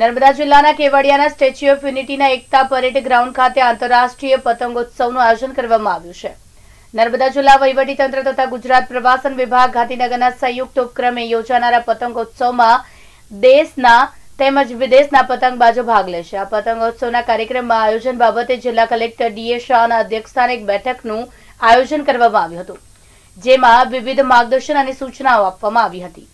નર્મદા જિલ્લાના કેવડિયાના statue of યુનિટીના એકતા parade ground ખાતે આંતરરાષ્ટ્રીય પતંગોત્સવનું આયોજન કરવામાં આવ્યું છે નર્મદા જિલ્લા વહીવટીતંત્ર તથા ગુજરાત પ્રવાસન વિભાગ ગાંધીનગરના સંયુક્ત ઉપક્રમે યોજાનારા પતંગોત્સવમાં દેશના તેમજ વિદેશના પતંગબાજો ભાગ લેશે આ પતંગોત્સવના કાર્યક્રમમાં આયોજન બાબતે જિલ્લા કલેક્ટર ડીએ શાહના અધ્યક્ષસ્થાને એક બેઠકનું આયોજન કરવામાં આવ્યું હતું જેમાં વિવિધ માર્ગદર્શન અને સૂચનાઓ આપવામાં આવી હતી